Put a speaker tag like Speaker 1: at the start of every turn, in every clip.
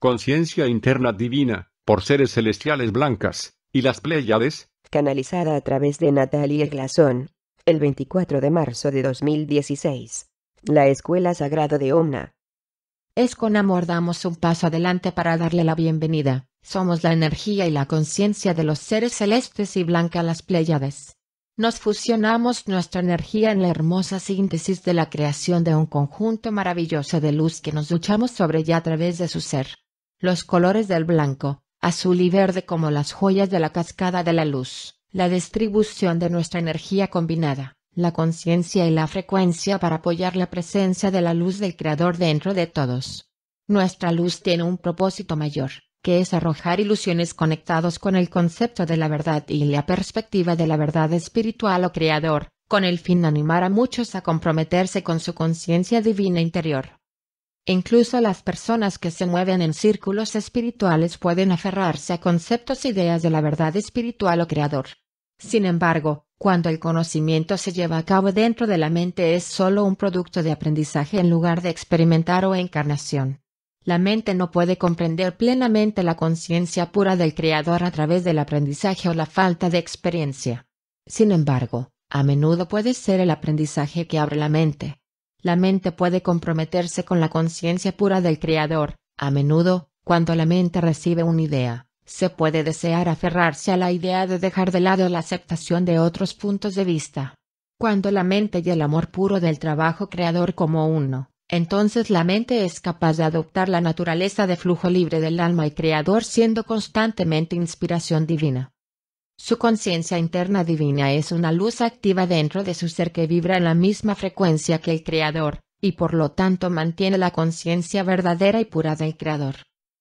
Speaker 1: conciencia interna divina, por seres celestiales blancas, y las Pléyades, canalizada a través de Natalia Glasón, el 24 de marzo de 2016. La Escuela Sagrado de Omna. Es con amor damos un paso adelante para darle la bienvenida. Somos la energía y la conciencia de los seres celestes y blanca las Pléyades. Nos fusionamos nuestra energía en la hermosa síntesis de la creación de un conjunto maravilloso de luz que nos luchamos sobre ya a través de su ser los colores del blanco, azul y verde como las joyas de la cascada de la luz, la distribución de nuestra energía combinada, la conciencia y la frecuencia para apoyar la presencia de la luz del Creador dentro de todos. Nuestra luz tiene un propósito mayor, que es arrojar ilusiones conectados con el concepto de la verdad y la perspectiva de la verdad espiritual o creador, con el fin de animar a muchos a comprometerse con su conciencia divina interior. Incluso las personas que se mueven en círculos espirituales pueden aferrarse a conceptos e ideas de la verdad espiritual o creador. Sin embargo, cuando el conocimiento se lleva a cabo dentro de la mente es solo un producto de aprendizaje en lugar de experimentar o encarnación. La mente no puede comprender plenamente la conciencia pura del Creador a través del aprendizaje o la falta de experiencia. Sin embargo, a menudo puede ser el aprendizaje que abre la mente, la mente puede comprometerse con la conciencia pura del Creador. A menudo, cuando la mente recibe una idea, se puede desear aferrarse a la idea de dejar de lado la aceptación de otros puntos de vista. Cuando la mente y el amor puro del trabajo creador como uno, entonces la mente es capaz de adoptar la naturaleza de flujo libre del alma y creador siendo constantemente inspiración divina. Su conciencia interna divina es una luz activa dentro de su ser que vibra en la misma frecuencia que el Creador, y por lo tanto mantiene la conciencia verdadera y pura del Creador.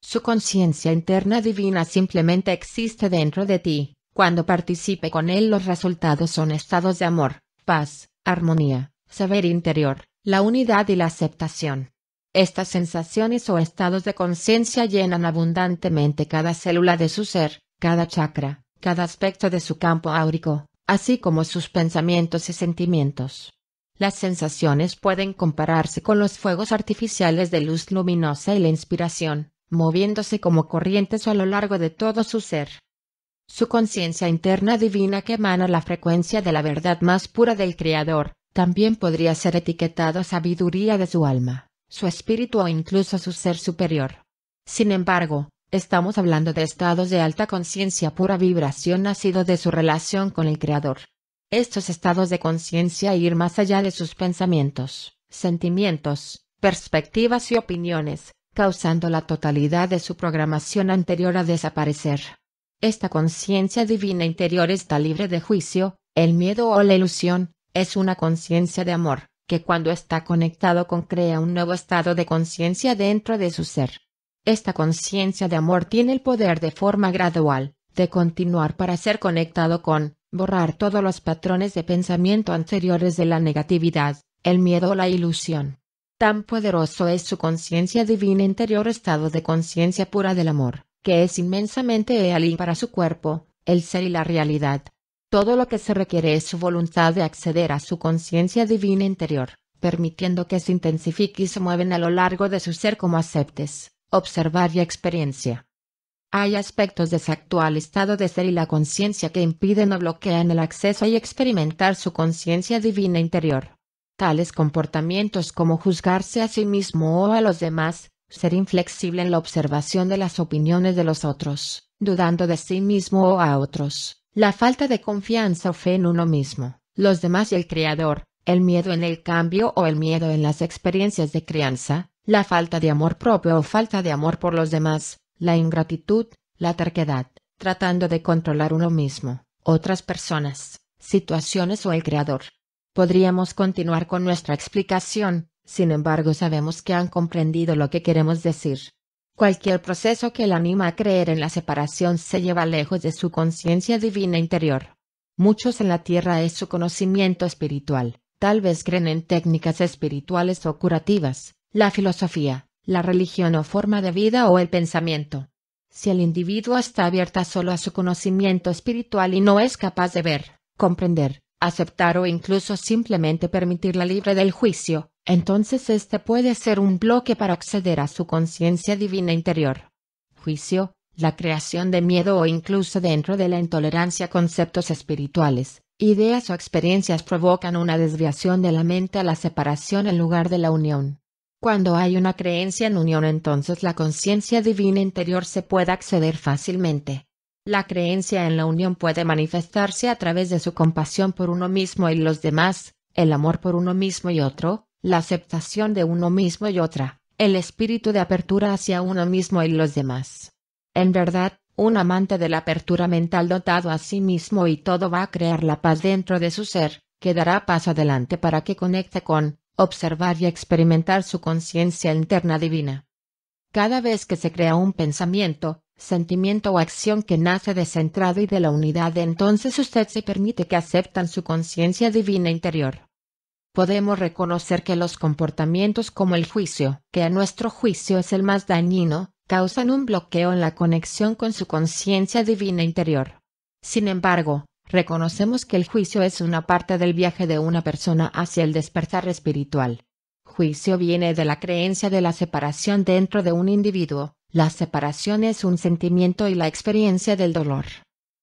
Speaker 1: Su conciencia interna divina simplemente existe dentro de ti, cuando participe con él los resultados son estados de amor, paz, armonía, saber interior, la unidad y la aceptación. Estas sensaciones o estados de conciencia llenan abundantemente cada célula de su ser, cada chakra, cada aspecto de su campo áurico, así como sus pensamientos y sentimientos. Las sensaciones pueden compararse con los fuegos artificiales de luz luminosa y la inspiración, moviéndose como corrientes a lo largo de todo su ser. Su conciencia interna divina que emana la frecuencia de la verdad más pura del Creador, también podría ser etiquetado sabiduría de su alma, su espíritu o incluso su ser superior. Sin embargo, Estamos hablando de estados de alta conciencia pura vibración nacido de su relación con el Creador. Estos estados de conciencia ir más allá de sus pensamientos, sentimientos, perspectivas y opiniones, causando la totalidad de su programación anterior a desaparecer. Esta conciencia divina interior está libre de juicio, el miedo o la ilusión, es una conciencia de amor, que cuando está conectado con crea un nuevo estado de conciencia dentro de su ser esta conciencia de amor tiene el poder de forma gradual, de continuar para ser conectado con, borrar todos los patrones de pensamiento anteriores de la negatividad, el miedo o la ilusión. Tan poderoso es su conciencia divina interior estado de conciencia pura del amor, que es inmensamente ealín para su cuerpo, el ser y la realidad. Todo lo que se requiere es su voluntad de acceder a su conciencia divina interior, permitiendo que se intensifique y se mueven a lo largo de su ser como aceptes observar y experiencia. Hay aspectos de su actual estado de ser y la conciencia que impiden o bloquean el acceso y experimentar su conciencia divina interior. Tales comportamientos como juzgarse a sí mismo o a los demás, ser inflexible en la observación de las opiniones de los otros, dudando de sí mismo o a otros, la falta de confianza o fe en uno mismo, los demás y el Creador, el miedo en el cambio o el miedo en las experiencias de crianza, la falta de amor propio o falta de amor por los demás, la ingratitud, la terquedad, tratando de controlar uno mismo, otras personas, situaciones o el creador. Podríamos continuar con nuestra explicación, sin embargo sabemos que han comprendido lo que queremos decir. Cualquier proceso que le anima a creer en la separación se lleva lejos de su conciencia divina interior. Muchos en la tierra es su conocimiento espiritual, tal vez creen en técnicas espirituales o curativas, la filosofía, la religión o forma de vida o el pensamiento. Si el individuo está abierta solo a su conocimiento espiritual y no es capaz de ver, comprender, aceptar o incluso simplemente permitirla libre del juicio, entonces este puede ser un bloque para acceder a su conciencia divina interior. Juicio, la creación de miedo o incluso dentro de la intolerancia conceptos espirituales, ideas o experiencias provocan una desviación de la mente a la separación en lugar de la unión. Cuando hay una creencia en unión entonces la conciencia divina interior se puede acceder fácilmente. La creencia en la unión puede manifestarse a través de su compasión por uno mismo y los demás, el amor por uno mismo y otro, la aceptación de uno mismo y otra, el espíritu de apertura hacia uno mismo y los demás. En verdad, un amante de la apertura mental dotado a sí mismo y todo va a crear la paz dentro de su ser, que dará paso adelante para que conecte con, observar y experimentar su conciencia interna divina. Cada vez que se crea un pensamiento, sentimiento o acción que nace descentrado y de la unidad, entonces usted se permite que aceptan su conciencia divina interior. Podemos reconocer que los comportamientos como el juicio, que a nuestro juicio es el más dañino, causan un bloqueo en la conexión con su conciencia divina interior. Sin embargo, Reconocemos que el juicio es una parte del viaje de una persona hacia el despertar espiritual. Juicio viene de la creencia de la separación dentro de un individuo, la separación es un sentimiento y la experiencia del dolor.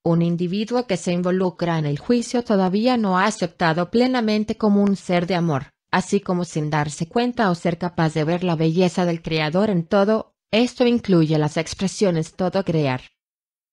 Speaker 1: Un individuo que se involucra en el juicio todavía no ha aceptado plenamente como un ser de amor, así como sin darse cuenta o ser capaz de ver la belleza del Creador en todo, esto incluye las expresiones todo crear,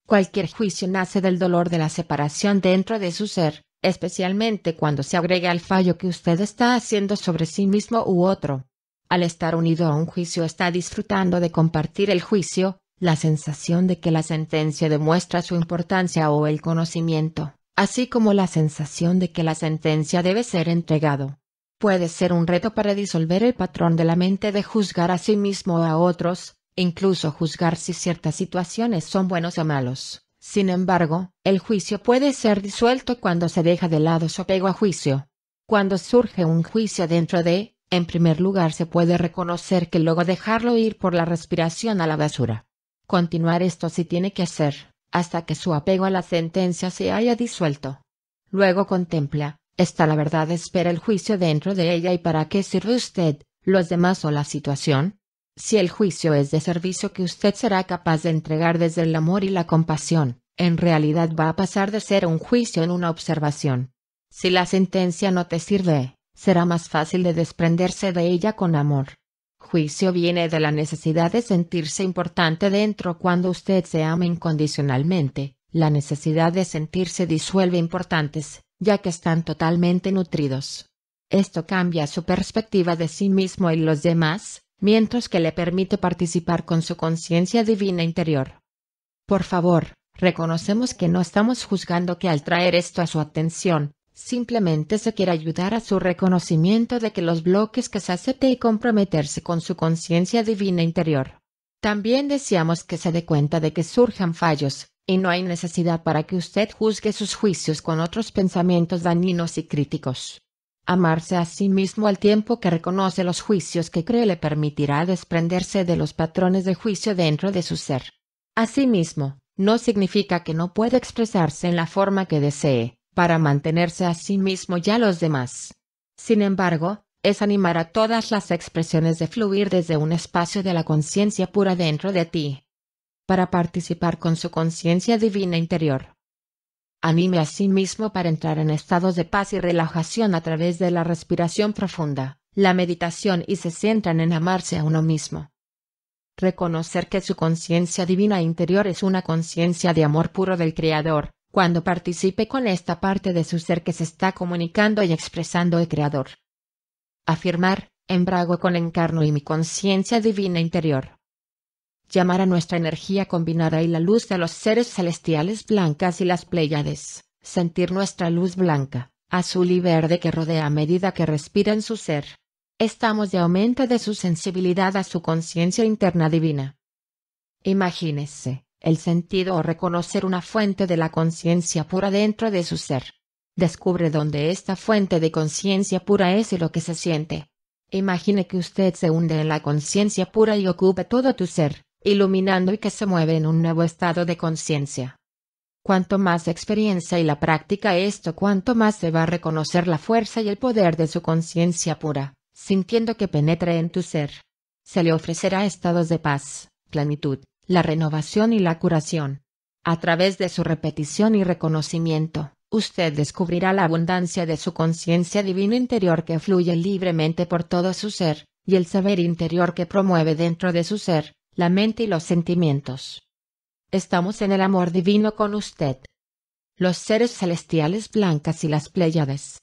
Speaker 1: Cualquier juicio nace del dolor de la separación dentro de su ser, especialmente cuando se agrega al fallo que usted está haciendo sobre sí mismo u otro. Al estar unido a un juicio está disfrutando de compartir el juicio, la sensación de que la sentencia demuestra su importancia o el conocimiento, así como la sensación de que la sentencia debe ser entregado. Puede ser un reto para disolver el patrón de la mente de juzgar a sí mismo o a otros, incluso juzgar si ciertas situaciones son buenos o malos. Sin embargo, el juicio puede ser disuelto cuando se deja de lado su apego a juicio. Cuando surge un juicio dentro de, en primer lugar se puede reconocer que luego dejarlo ir por la respiración a la basura. Continuar esto si tiene que hacer, hasta que su apego a la sentencia se haya disuelto. Luego contempla, está la verdad espera el juicio dentro de ella y para qué sirve usted, los demás o la situación, si el juicio es de servicio que usted será capaz de entregar desde el amor y la compasión, en realidad va a pasar de ser un juicio en una observación. Si la sentencia no te sirve, será más fácil de desprenderse de ella con amor. Juicio viene de la necesidad de sentirse importante dentro cuando usted se ama incondicionalmente, la necesidad de sentirse disuelve importantes, ya que están totalmente nutridos. Esto cambia su perspectiva de sí mismo y los demás, mientras que le permite participar con su conciencia divina interior. Por favor, reconocemos que no estamos juzgando que al traer esto a su atención, simplemente se quiere ayudar a su reconocimiento de que los bloques que se acepte y comprometerse con su conciencia divina interior. También deseamos que se dé cuenta de que surjan fallos, y no hay necesidad para que usted juzgue sus juicios con otros pensamientos dañinos y críticos amarse a sí mismo al tiempo que reconoce los juicios que cree le permitirá desprenderse de los patrones de juicio dentro de su ser. Asimismo, no significa que no pueda expresarse en la forma que desee, para mantenerse a sí mismo y a los demás. Sin embargo, es animar a todas las expresiones de fluir desde un espacio de la conciencia pura dentro de ti, para participar con su conciencia divina interior. Anime a sí mismo para entrar en estados de paz y relajación a través de la respiración profunda, la meditación y se centran en amarse a uno mismo. Reconocer que su conciencia divina interior es una conciencia de amor puro del Creador, cuando participe con esta parte de su ser que se está comunicando y expresando el Creador. Afirmar, embrago con encarno y mi conciencia divina interior llamar a nuestra energía combinada y la luz de los seres celestiales blancas y las Pléyades, sentir nuestra luz blanca, azul y verde que rodea a medida que respira en su ser. Estamos de aumento de su sensibilidad a su conciencia interna divina. Imagínese, el sentido o reconocer una fuente de la conciencia pura dentro de su ser. Descubre dónde esta fuente de conciencia pura es y lo que se siente. Imagine que usted se hunde en la conciencia pura y ocupa todo tu ser iluminando y que se mueve en un nuevo estado de conciencia. Cuanto más experiencia y la práctica esto, cuanto más se va a reconocer la fuerza y el poder de su conciencia pura, sintiendo que penetre en tu ser. Se le ofrecerá estados de paz, plenitud, la renovación y la curación. A través de su repetición y reconocimiento, usted descubrirá la abundancia de su conciencia divina interior que fluye libremente por todo su ser, y el saber interior que promueve dentro de su ser, la mente y los sentimientos. Estamos en el amor divino con usted. Los seres celestiales blancas y las pléyades.